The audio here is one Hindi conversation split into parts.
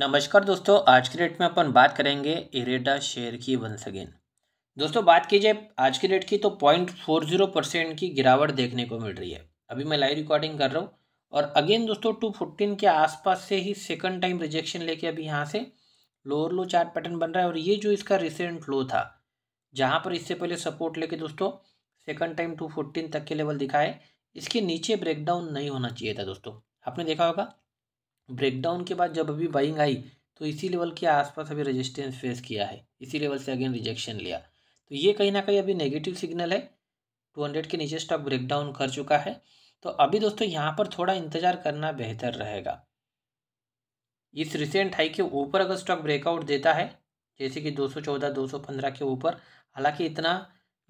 नमस्कार दोस्तों आज की डेट में अपन बात करेंगे इरेटा शेयर की वंस अगेन दोस्तों बात की जाए आज की डेट की तो पॉइंट फोर जीरो परसेंट की गिरावट देखने को मिल रही है अभी मैं लाइव रिकॉर्डिंग कर रहा हूँ और अगेन दोस्तों टू फोर्टीन के आसपास से ही सेकंड टाइम रिजेक्शन लेके अभी यहाँ से लोअर लो चार्ट पैटर्न बन रहा है और ये जो इसका रिसेंट लो था जहाँ पर इससे पहले सपोर्ट लेके दोस्तों सेकंड टाइम टू फोर्टीन तक के लेवल दिखाए इसके नीचे ब्रेकडाउन नहीं होना चाहिए था दोस्तों आपने देखा होगा ब्रेकडाउन के बाद जब अभी बाइंग आई तो इसी लेवल के आसपास अभी रेजिस्टेंस फेस किया है इसी लेवल से अगेन रिजेक्शन लिया तो ये कहीं ना कहीं अभी नेगेटिव सिग्नल है 200 के नीचे स्टॉक ब्रेकडाउन कर चुका है तो अभी दोस्तों यहाँ पर थोड़ा इंतज़ार करना बेहतर रहेगा इस रिसेंट हाई के ऊपर अगर स्टॉक ब्रेकआउट देता है जैसे कि 214 215 के ऊपर हालांकि इतना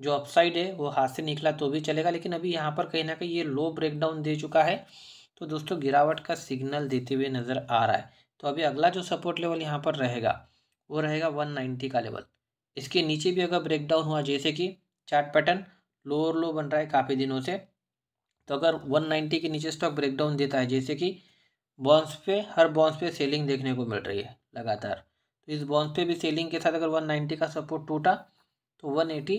जो अपसाइड है वो हाथ से निकला तो भी चलेगा लेकिन अभी यहाँ पर कहीं ना कहीं ये लो ब्रेकडाउन दे चुका है तो दोस्तों गिरावट का सिग्नल देते हुए नज़र आ रहा है तो अभी अगला जो सपोर्ट लेवल यहाँ पर रहेगा वो रहेगा 190 का लेवल इसके नीचे भी अगर ब्रेकडाउन हुआ जैसे कि चार्ट पैटर्न लोअर लो बन रहा है काफ़ी दिनों से तो अगर 190 के नीचे स्टॉक ब्रेकडाउन देता है जैसे कि बॉन्स पे हर बॉन्स पे सेलिंग देखने को मिल रही है लगातार तो इस बॉन्स पे भी सेलिंग के साथ अगर 190 का सपोर्ट टूटा तो 180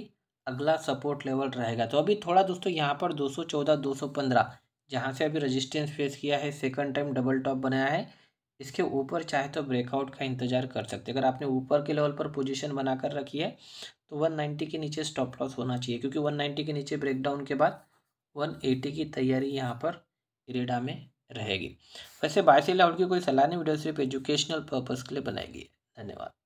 अगला सपोर्ट लेवल रहेगा तो अभी थोड़ा दोस्तों यहाँ पर सौ पंद्रह जहाँ से अभी रजिस्टेंस फेस किया है सेकंड टाइम डबल टॉप बनाया है इसके ऊपर चाहे तो ब्रेकआउट का इंतजार कर सकते हैं अगर आपने ऊपर के लेवल पर पोजीशन बनाकर रखी है तो 190 के नीचे स्टॉप लॉस होना चाहिए क्योंकि 190 के नीचे ब्रेकडाउन के बाद 180 की तैयारी यहाँ पर इरेडा में रहेगी वैसे बाय लाउड की कोई सलाह नहीं वीडियो सिर्फ एजुकेशनल पर्पज़ के लिए बनाएगी धन्यवाद